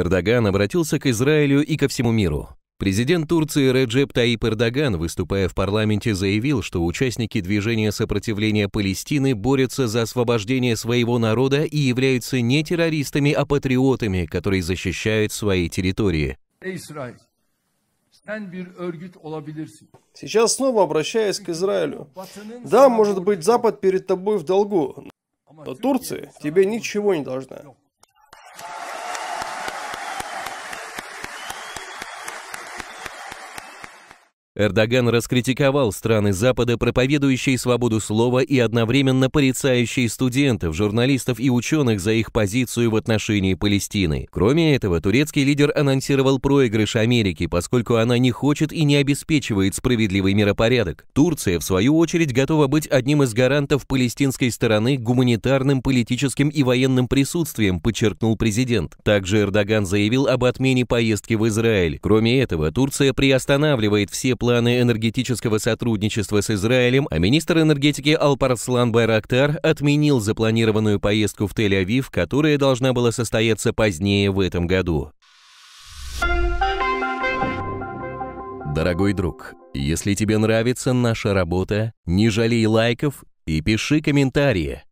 Эрдоган обратился к Израилю и ко всему миру. Президент Турции Реджеп Таип Эрдоган, выступая в парламенте, заявил, что участники движения сопротивления Палестины борются за освобождение своего народа и являются не террористами, а патриотами, которые защищают свои территории. Сейчас снова обращаюсь к Израилю. Да, может быть, Запад перед тобой в долгу, но Турция тебе ничего не должна. Эрдоган раскритиковал страны Запада, проповедующие свободу слова и одновременно порицающие студентов, журналистов и ученых за их позицию в отношении Палестины. Кроме этого, турецкий лидер анонсировал проигрыш Америки, поскольку она не хочет и не обеспечивает справедливый миропорядок. Турция, в свою очередь, готова быть одним из гарантов палестинской стороны гуманитарным, политическим и военным присутствием, подчеркнул президент. Также Эрдоган заявил об отмене поездки в Израиль. Кроме этого, Турция приостанавливает все планы планы энергетического сотрудничества с Израилем, а министр энергетики Алпарслан Байрактар отменил запланированную поездку в Тель-Авив, которая должна была состояться позднее в этом году. Дорогой друг, если тебе нравится наша работа, не жалей лайков и пиши комментарии –